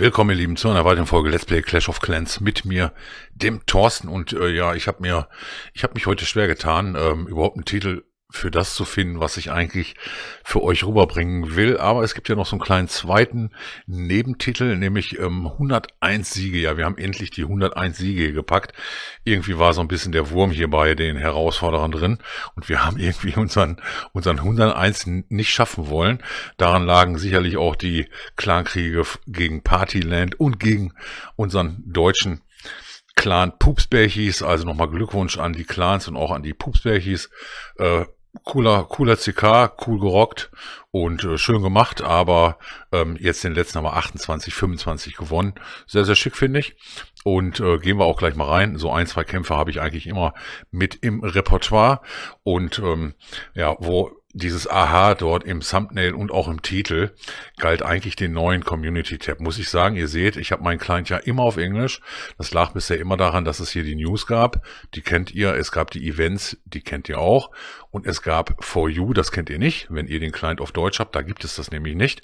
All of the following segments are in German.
Willkommen, ihr Lieben, zu einer weiteren Folge Let's Play Clash of Clans mit mir, dem Thorsten. Und äh, ja, ich habe mir, ich habe mich heute schwer getan, ähm, überhaupt einen Titel für das zu finden, was ich eigentlich für euch rüberbringen will. Aber es gibt ja noch so einen kleinen zweiten Nebentitel, nämlich ähm, 101 Siege. Ja, wir haben endlich die 101 Siege gepackt. Irgendwie war so ein bisschen der Wurm hier bei den Herausforderern drin. Und wir haben irgendwie unseren, unseren 101 nicht schaffen wollen. Daran lagen sicherlich auch die Clankriege gegen Partyland und gegen unseren deutschen Clan Pupsbärchis, also nochmal Glückwunsch an die Clans und auch an die Pupsbärchis. Äh, cooler, cooler CK, cool gerockt und äh, schön gemacht, aber ähm, jetzt den letzten haben wir 28, 25 gewonnen. Sehr, sehr schick, finde ich. Und äh, gehen wir auch gleich mal rein. So ein, zwei Kämpfe habe ich eigentlich immer mit im Repertoire. Und ähm, ja, wo dieses Aha dort im Thumbnail und auch im Titel galt eigentlich den neuen Community Tab. Muss ich sagen, ihr seht, ich habe mein Client ja immer auf Englisch. Das lag bisher immer daran, dass es hier die News gab. Die kennt ihr. Es gab die Events, die kennt ihr auch. Und es gab For You, das kennt ihr nicht. Wenn ihr den Client auf Deutsch habt, da gibt es das nämlich nicht.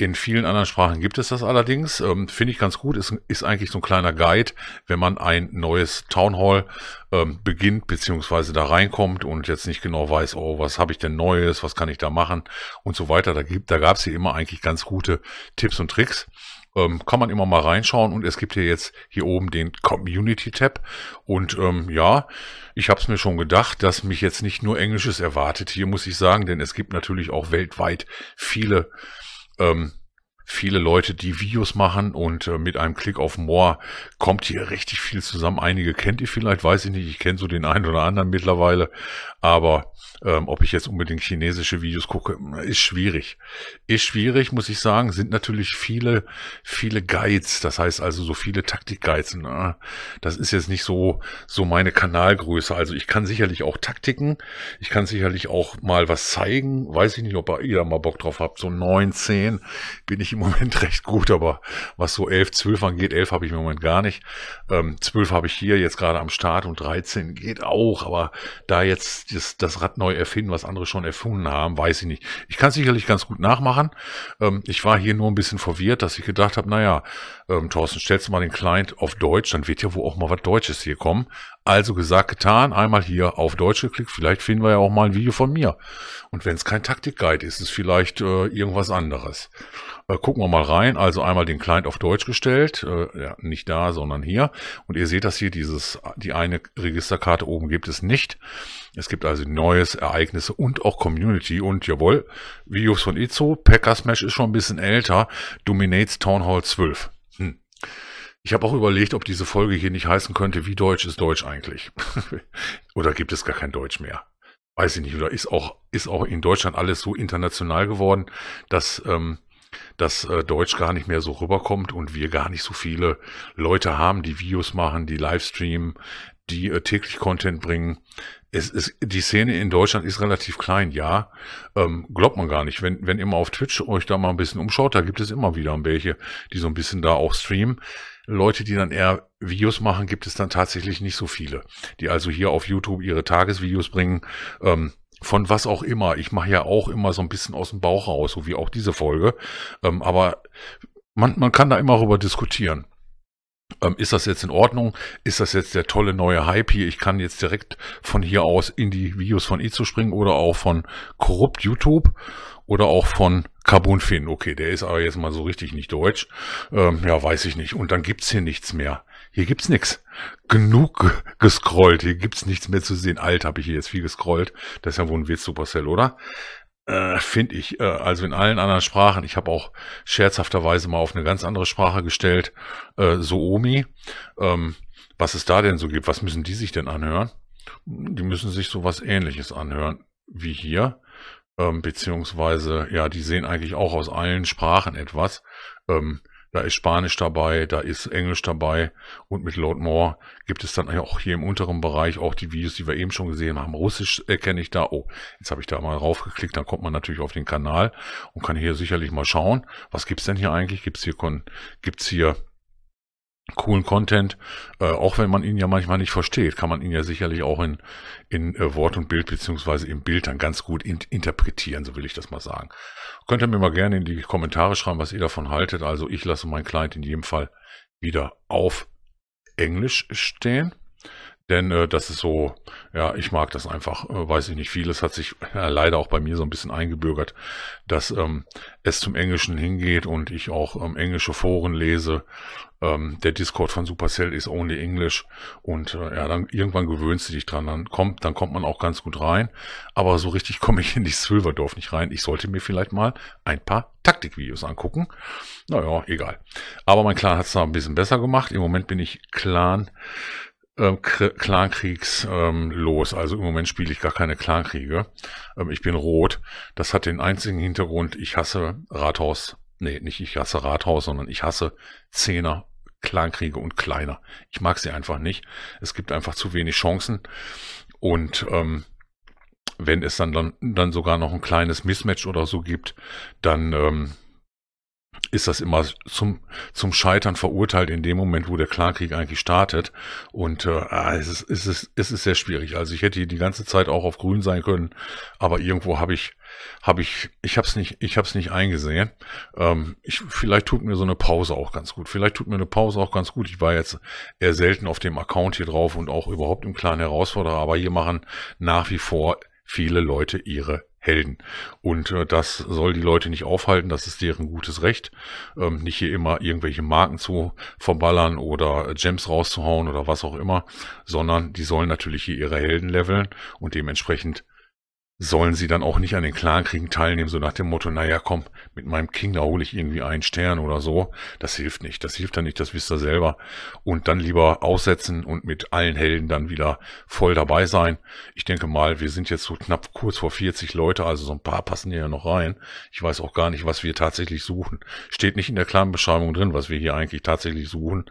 In vielen anderen Sprachen gibt es das allerdings. Ähm, Finde ich ganz gut. Ist, ist eigentlich so ein kleiner Guide, wenn man ein neues Town Hall ähm, beginnt, beziehungsweise da reinkommt und jetzt nicht genau weiß, oh, was habe ich denn Neues, was kann ich da machen und so weiter. Da, gibt, da gab es hier immer eigentlich ganz gute Tipps und Tricks ähm, kann man immer mal reinschauen und es gibt hier jetzt hier oben den Community Tab und ähm, ja, ich habe es mir schon gedacht, dass mich jetzt nicht nur Englisches erwartet. Hier muss ich sagen, denn es gibt natürlich auch weltweit viele ähm, viele Leute, die Videos machen und äh, mit einem Klick auf More kommt hier richtig viel zusammen. Einige kennt ihr vielleicht, weiß ich nicht. Ich kenne so den einen oder anderen mittlerweile. Aber ähm, ob ich jetzt unbedingt chinesische Videos gucke, ist schwierig. Ist schwierig, muss ich sagen. Sind natürlich viele, viele Guides. Das heißt also so viele Taktik-Guides. Ne? das ist jetzt nicht so, so meine Kanalgröße. Also ich kann sicherlich auch Taktiken. Ich kann sicherlich auch mal was zeigen. Weiß ich nicht, ob ihr da mal Bock drauf habt. So neun, zehn bin ich im im Moment recht gut, aber was so 11, 12 angeht, 11 habe ich im Moment gar nicht. Ähm, 12 habe ich hier jetzt gerade am Start und 13 geht auch, aber da jetzt das, das Rad neu erfinden, was andere schon erfunden haben, weiß ich nicht. Ich kann sicherlich ganz gut nachmachen. Ähm, ich war hier nur ein bisschen verwirrt, dass ich gedacht habe, naja, ähm, Thorsten, stellst du mal den Client auf Deutsch, dann wird ja wohl auch mal was Deutsches hier kommen. Also gesagt, getan, einmal hier auf Deutsch geklickt, vielleicht finden wir ja auch mal ein Video von mir. Und wenn es kein Taktikguide ist, ist es vielleicht äh, irgendwas anderes. Äh, gucken wir mal rein, also einmal den Client auf Deutsch gestellt, äh, ja, nicht da, sondern hier. Und ihr seht das hier, dieses, die eine Registerkarte oben gibt es nicht. Es gibt also Neues, Ereignisse und auch Community und jawohl, Videos von Itzo, Packer Smash ist schon ein bisschen älter, Dominates Town Hall 12. Hm. Ich habe auch überlegt, ob diese Folge hier nicht heißen könnte, wie deutsch ist Deutsch eigentlich? oder gibt es gar kein Deutsch mehr? Weiß ich nicht. Oder ist auch, ist auch in Deutschland alles so international geworden, dass, ähm, dass äh, Deutsch gar nicht mehr so rüberkommt und wir gar nicht so viele Leute haben, die Videos machen, die Livestreamen, die äh, täglich Content bringen. Es, ist, die Szene in Deutschland ist relativ klein, ja. Ähm, glaubt man gar nicht. Wenn, wenn ihr mal auf Twitch euch da mal ein bisschen umschaut, da gibt es immer wieder welche, die so ein bisschen da auch streamen. Leute, die dann eher Videos machen, gibt es dann tatsächlich nicht so viele, die also hier auf YouTube ihre Tagesvideos bringen. Ähm, von was auch immer. Ich mache ja auch immer so ein bisschen aus dem Bauch raus, so wie auch diese Folge. Ähm, aber man, man kann da immer darüber diskutieren. Ähm, ist das jetzt in Ordnung? Ist das jetzt der tolle neue Hype hier? Ich kann jetzt direkt von hier aus in die Videos von Izu springen oder auch von korrupt YouTube oder auch von Carbonfin. Okay, der ist aber jetzt mal so richtig nicht deutsch. Ähm, ja, weiß ich nicht. Und dann gibt's hier nichts mehr. Hier gibt's nichts. Genug gescrollt. Hier gibt's nichts mehr zu sehen. Alt habe ich hier jetzt viel gescrollt. Das ist ja wohl ein Witz, Supercell, oder? Äh, Finde ich. Äh, also in allen anderen Sprachen. Ich habe auch scherzhafterweise mal auf eine ganz andere Sprache gestellt. Äh, Soomi. Ähm, was es da denn so gibt. Was müssen die sich denn anhören? Die müssen sich sowas ähnliches anhören wie hier ähm, beziehungsweise, ja, die sehen eigentlich auch aus allen Sprachen etwas. Ähm, da ist Spanisch dabei, da ist Englisch dabei und mit Lord Moore gibt es dann auch hier im unteren Bereich auch die Videos, die wir eben schon gesehen haben. Russisch erkenne äh, ich da. Oh, jetzt habe ich da mal raufgeklickt, dann kommt man natürlich auf den Kanal und kann hier sicherlich mal schauen, was gibt's denn hier eigentlich? Gibt's hier, gibt's hier coolen Content, äh, auch wenn man ihn ja manchmal nicht versteht, kann man ihn ja sicherlich auch in, in äh, Wort und Bild beziehungsweise im Bild dann ganz gut in, interpretieren, so will ich das mal sagen. Könnt ihr mir mal gerne in die Kommentare schreiben, was ihr davon haltet. Also ich lasse meinen Client in jedem Fall wieder auf Englisch stehen. Denn äh, das ist so, ja, ich mag das einfach, äh, weiß ich nicht, vieles hat sich äh, leider auch bei mir so ein bisschen eingebürgert, dass ähm, es zum Englischen hingeht und ich auch ähm, englische Foren lese. Ähm, der Discord von Supercell ist only English und äh, ja, dann irgendwann gewöhnst du dich dran, dann kommt, dann kommt man auch ganz gut rein. Aber so richtig komme ich in die Silverdorf nicht rein. Ich sollte mir vielleicht mal ein paar Taktikvideos angucken. Naja, egal. Aber mein Clan hat es da ein bisschen besser gemacht. Im Moment bin ich Clan ähm, Clankriegs ähm, los. Also im Moment spiele ich gar keine Clankriege. Ähm, ich bin rot. Das hat den einzigen Hintergrund, ich hasse Rathaus. Nee, nicht ich hasse Rathaus, sondern ich hasse Zehner, Clankriege und Kleiner. Ich mag sie einfach nicht. Es gibt einfach zu wenig Chancen. Und ähm, wenn es dann, dann, dann sogar noch ein kleines Mismatch oder so gibt, dann... Ähm, ist das immer zum, zum Scheitern verurteilt in dem Moment, wo der Klarkrieg eigentlich startet. Und äh, ah, es, ist, es, ist, es ist sehr schwierig. Also ich hätte die ganze Zeit auch auf grün sein können, aber irgendwo habe ich, habe ich, ich habe es nicht, ich habe es nicht eingesehen. Ähm, ich, vielleicht tut mir so eine Pause auch ganz gut. Vielleicht tut mir eine Pause auch ganz gut. Ich war jetzt eher selten auf dem Account hier drauf und auch überhaupt im kleinen Herausforderer, aber hier machen nach wie vor viele Leute ihre Helden. Und äh, das soll die Leute nicht aufhalten, das ist deren gutes Recht. Ähm, nicht hier immer irgendwelche Marken zu verballern oder Gems rauszuhauen oder was auch immer, sondern die sollen natürlich hier ihre Helden leveln und dementsprechend sollen sie dann auch nicht an den Klagenkriegen teilnehmen, so nach dem Motto, naja, komm, mit meinem King, da hole ich irgendwie einen Stern oder so. Das hilft nicht, das hilft dann nicht, das wisst ihr selber. Und dann lieber aussetzen und mit allen Helden dann wieder voll dabei sein. Ich denke mal, wir sind jetzt so knapp kurz vor 40 Leute, also so ein paar passen hier ja noch rein. Ich weiß auch gar nicht, was wir tatsächlich suchen. Steht nicht in der Clan-Beschreibung drin, was wir hier eigentlich tatsächlich suchen.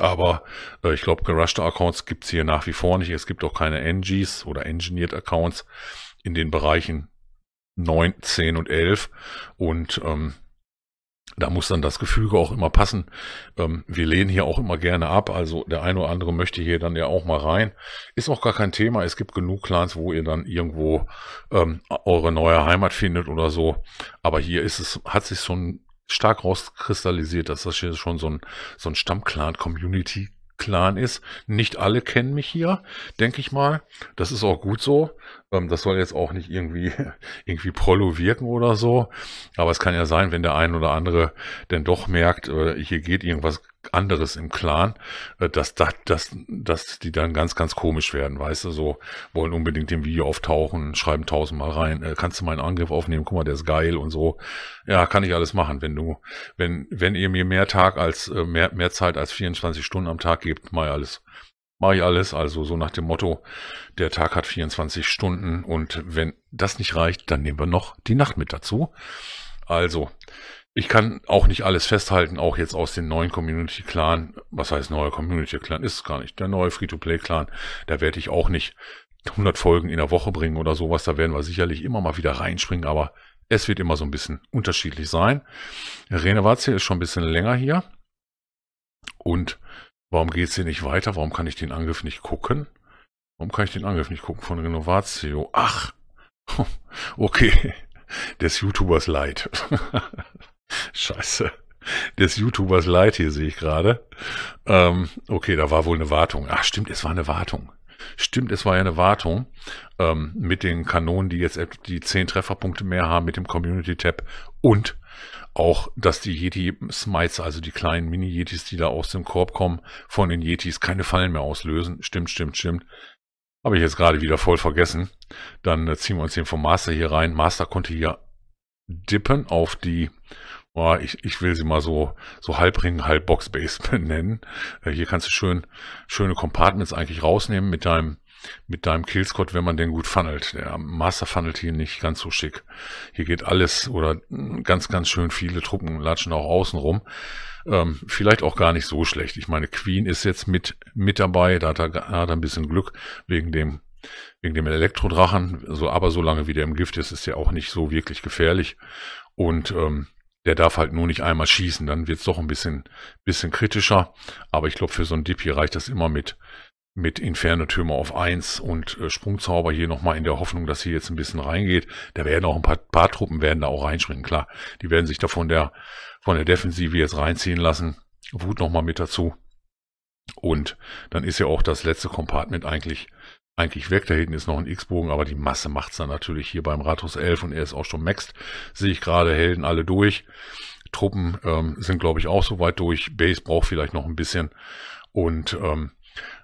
Aber äh, ich glaube, gerushte Accounts gibt es hier nach wie vor nicht. Es gibt auch keine NGs oder Engineered Accounts in den Bereichen 9, 10 und 11. Und ähm, da muss dann das Gefüge auch immer passen. Ähm, wir lehnen hier auch immer gerne ab. Also der eine oder andere möchte hier dann ja auch mal rein. Ist auch gar kein Thema. Es gibt genug Clans, wo ihr dann irgendwo ähm, eure neue Heimat findet oder so. Aber hier ist es, hat sich so ein stark rauskristallisiert, dass das hier schon so ein, so ein Stammclan, Community Clan ist. Nicht alle kennen mich hier, denke ich mal. Das ist auch gut so. Ähm, das soll jetzt auch nicht irgendwie, irgendwie Prollo wirken oder so. Aber es kann ja sein, wenn der ein oder andere denn doch merkt, äh, hier geht irgendwas anderes im Clan, äh, dass, dass, dass, dass die dann ganz, ganz komisch werden, weißt du, so wollen unbedingt im Video auftauchen, schreiben tausendmal rein, äh, kannst du meinen Angriff aufnehmen, guck mal, der ist geil und so. Ja, kann ich alles machen, wenn du, wenn, wenn ihr mir mehr Tag als, äh, mehr, mehr Zeit als 24 Stunden am Tag gebt, mach ich alles. Mach ich alles, also so nach dem Motto, der Tag hat 24 Stunden und wenn das nicht reicht, dann nehmen wir noch die Nacht mit dazu. Also, ich kann auch nicht alles festhalten, auch jetzt aus dem neuen Community-Clan. Was heißt neuer Community-Clan? Ist gar nicht. Der neue Free-to-Play-Clan, da werde ich auch nicht 100 Folgen in der Woche bringen oder sowas. Da werden wir sicherlich immer mal wieder reinspringen, aber es wird immer so ein bisschen unterschiedlich sein. Rene Watzel ist schon ein bisschen länger hier. Und warum geht es hier nicht weiter? Warum kann ich den Angriff nicht gucken? Warum kann ich den Angriff nicht gucken von Renovatio? Ach, okay, des YouTubers Leid. Scheiße. Des YouTubers Leid hier sehe ich gerade. Ähm, okay, da war wohl eine Wartung. Ach stimmt, es war eine Wartung. Stimmt, es war ja eine Wartung ähm, mit den Kanonen, die jetzt die 10 Trefferpunkte mehr haben, mit dem Community-Tab und auch, dass die Yeti-Smites, also die kleinen Mini-Yetis, die da aus dem Korb kommen, von den Yetis keine Fallen mehr auslösen. Stimmt, stimmt, stimmt. Habe ich jetzt gerade wieder voll vergessen. Dann äh, ziehen wir uns den vom Master hier rein. Master konnte hier dippen auf die oh, ich, ich will sie mal so, so halbring, halbbox Boxbase nennen. Äh, hier kannst du schön, schöne Compartments eigentlich rausnehmen mit deinem, mit deinem Killscott, wenn man den gut funnelt. Der Master funnelt hier nicht ganz so schick. Hier geht alles oder mm, ganz, ganz schön viele Truppen latschen auch außen rum. Ähm, vielleicht auch gar nicht so schlecht. Ich meine, Queen ist jetzt mit, mit dabei. Da hat er, hat er ein bisschen Glück wegen dem, wegen dem Elektrodrachen. So, also, aber solange wie der im Gift ist, ist er auch nicht so wirklich gefährlich. Und, ähm, der darf halt nur nicht einmal schießen, dann wird's doch ein bisschen, bisschen kritischer. Aber ich glaube, für so einen Dip hier reicht das immer mit, mit Inferno-Türme auf 1 und äh, Sprungzauber hier nochmal in der Hoffnung, dass hier jetzt ein bisschen reingeht. Da werden auch ein paar, paar Truppen werden da auch reinspringen, klar. Die werden sich da von der, von der Defensive jetzt reinziehen lassen. Wut nochmal mit dazu. Und dann ist ja auch das letzte Compartment eigentlich eigentlich weg. Da hinten ist noch ein X-Bogen, aber die Masse macht's dann natürlich hier beim Rathaus 11 und er ist auch schon maxed. Sehe ich gerade, Helden alle durch. Truppen ähm, sind, glaube ich, auch soweit durch. Base braucht vielleicht noch ein bisschen. Und ähm,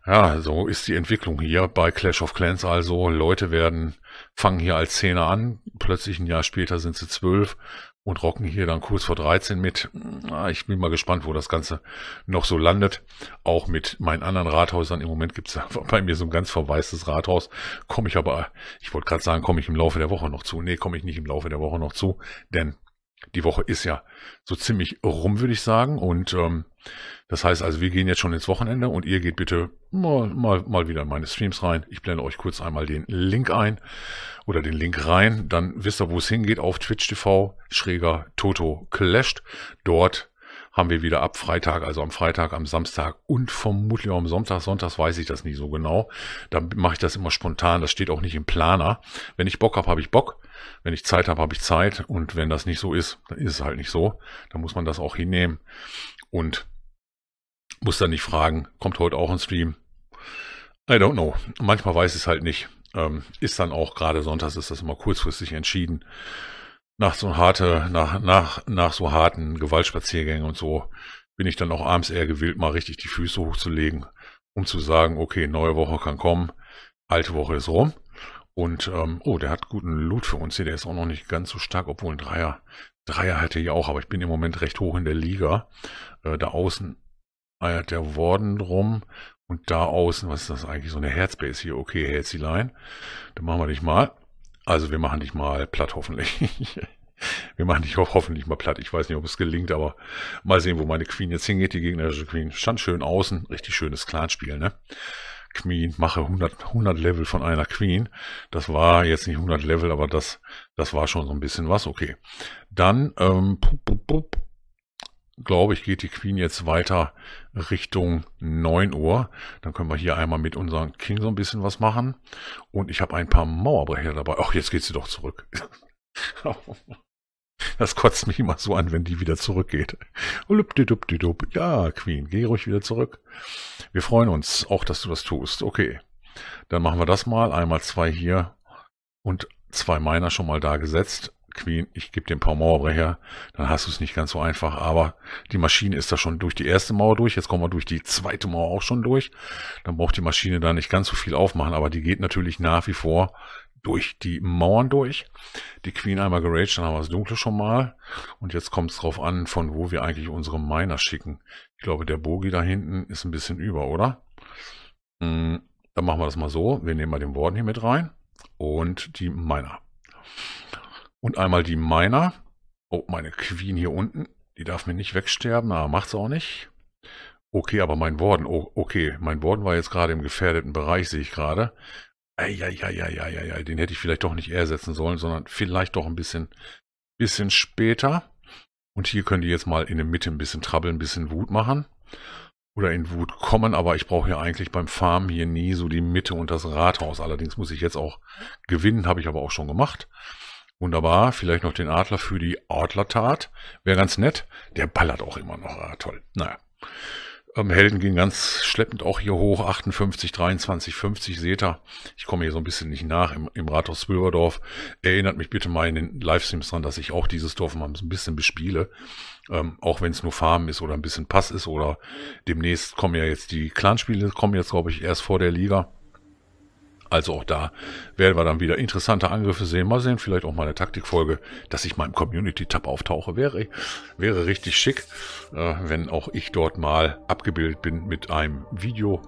ja, so ist die Entwicklung hier bei Clash of Clans also. Leute werden fangen hier als Zehner an, plötzlich ein Jahr später sind sie zwölf und rocken hier dann kurz vor 13 mit. Ah, ich bin mal gespannt, wo das Ganze noch so landet. Auch mit meinen anderen Rathäusern. Im Moment gibt es bei mir so ein ganz verwaistes Rathaus. Komme ich aber, ich wollte gerade sagen, komme ich im Laufe der Woche noch zu. Nee, komme ich nicht im Laufe der Woche noch zu, denn die Woche ist ja so ziemlich rum, würde ich sagen. Und ähm, das heißt also, wir gehen jetzt schon ins Wochenende und ihr geht bitte mal, mal, mal wieder in meine Streams rein. Ich blende euch kurz einmal den Link ein oder den Link rein. Dann wisst ihr, wo es hingeht auf Twitch TV, Schräger Toto Clashed. Dort haben wir wieder ab Freitag, also am Freitag, am Samstag und vermutlich auch am Sonntag. Sonntags weiß ich das nicht so genau. Da mache ich das immer spontan. Das steht auch nicht im Planer. Wenn ich Bock habe, habe ich Bock. Wenn ich Zeit habe, habe ich Zeit. Und wenn das nicht so ist, dann ist es halt nicht so. Dann muss man das auch hinnehmen und muss dann nicht fragen, kommt heute auch ein Stream? I don't know. Manchmal weiß ich es halt nicht. Ähm, ist dann auch gerade sonntags ist das immer kurzfristig entschieden. Nach so harte, nach, nach, nach so harten Gewaltspaziergängen und so bin ich dann auch abends eher gewillt, mal richtig die Füße hochzulegen, um zu sagen, okay, neue Woche kann kommen, alte Woche ist rum. Und, ähm, oh, der hat guten Loot für uns hier. Der ist auch noch nicht ganz so stark, obwohl ein Dreier. Dreier hätte ich auch, aber ich bin im Moment recht hoch in der Liga. Äh, da außen eiert der Warden drum. Und da außen, was ist das eigentlich? So eine Herzbase hier. Okay, Healthy Line. Dann machen wir dich mal. Also wir machen dich mal platt, hoffentlich. wir machen dich ho hoffentlich mal platt. Ich weiß nicht, ob es gelingt, aber mal sehen, wo meine Queen jetzt hingeht. Die gegnerische Queen stand schön außen. Richtig schönes Clanspiel, ne? Queen, mache 100, 100 Level von einer Queen. Das war jetzt nicht 100 Level, aber das, das war schon so ein bisschen was, okay. Dann, ähm, glaube ich, geht die Queen jetzt weiter Richtung 9 Uhr. Dann können wir hier einmal mit unserem King so ein bisschen was machen. Und ich habe ein paar Mauerbrecher dabei. Ach, jetzt geht sie doch zurück. Oh. Das kotzt mich immer so an, wenn die wieder zurückgeht. Ja, Queen, geh ruhig wieder zurück. Wir freuen uns auch, dass du das tust. Okay, dann machen wir das mal. Einmal zwei hier und zwei meiner schon mal da gesetzt. Queen, ich gebe dir ein paar Mauerbrecher, dann hast du es nicht ganz so einfach, aber die Maschine ist da schon durch die erste Mauer durch, jetzt kommen wir durch die zweite Mauer auch schon durch, dann braucht die Maschine da nicht ganz so viel aufmachen, aber die geht natürlich nach wie vor durch die Mauern durch. Die Queen einmal geraged, dann haben wir das Dunkle schon mal. Und jetzt kommt es drauf an, von wo wir eigentlich unsere Miner schicken. Ich glaube, der Bogi da hinten ist ein bisschen über, oder? Mm, dann machen wir das mal so. Wir nehmen mal den Worden hier mit rein. Und die Miner. Und einmal die Miner. Oh, meine Queen hier unten. Die darf mir nicht wegsterben. Na, macht's auch nicht. Okay, aber mein Worden, Oh, okay. Mein Worden war jetzt gerade im gefährdeten Bereich, sehe ich gerade. Eieieiei, den hätte ich vielleicht doch nicht eher setzen sollen, sondern vielleicht doch ein bisschen, bisschen später. Und hier könnt ihr jetzt mal in der Mitte ein bisschen trabbeln, ein bisschen Wut machen. Oder in Wut kommen, aber ich brauche ja eigentlich beim Farmen hier nie so die Mitte und das Rathaus. Allerdings muss ich jetzt auch gewinnen, habe ich aber auch schon gemacht. Wunderbar, vielleicht noch den Adler für die Adlertat. Wäre ganz nett. Der ballert auch immer noch, ah, toll. Naja. Ähm, Helden ging ganz schleppend auch hier hoch, 58, 23, 50 seht ihr. Ich komme hier so ein bisschen nicht nach im, im Rathaus Wilberdorf. Erinnert mich bitte mal in den Livestreams dran, dass ich auch dieses Dorf mal ein bisschen bespiele. Ähm, auch wenn es nur Farmen ist oder ein bisschen Pass ist oder demnächst kommen ja jetzt die Clanspiele, kommen jetzt glaube ich erst vor der Liga. Also auch da werden wir dann wieder interessante Angriffe sehen. Mal sehen, vielleicht auch mal eine Taktikfolge, dass ich mal im Community-Tab auftauche. Wäre, wäre richtig schick, äh, wenn auch ich dort mal abgebildet bin mit einem Video,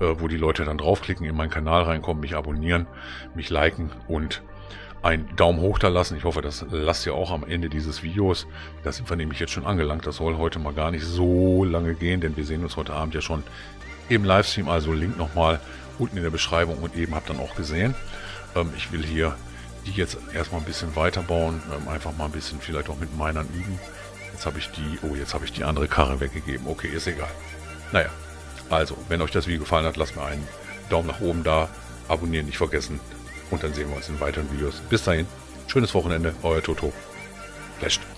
äh, wo die Leute dann draufklicken, in meinen Kanal reinkommen, mich abonnieren, mich liken und einen Daumen hoch da lassen. Ich hoffe, das lasst ihr auch am Ende dieses Videos. Da sind wir nämlich jetzt schon angelangt. Das soll heute mal gar nicht so lange gehen, denn wir sehen uns heute Abend ja schon im Livestream. Also Link nochmal unten in der Beschreibung und eben habt dann auch gesehen. Ähm, ich will hier die jetzt erstmal ein bisschen weiterbauen, ähm, einfach mal ein bisschen vielleicht auch mit Minern üben. Jetzt habe ich die, oh, jetzt habe ich die andere Karre weggegeben. Okay, ist egal. Naja, also, wenn euch das Video gefallen hat, lasst mir einen Daumen nach oben da, abonnieren nicht vergessen und dann sehen wir uns in weiteren Videos. Bis dahin, schönes Wochenende, euer Toto. Flasht.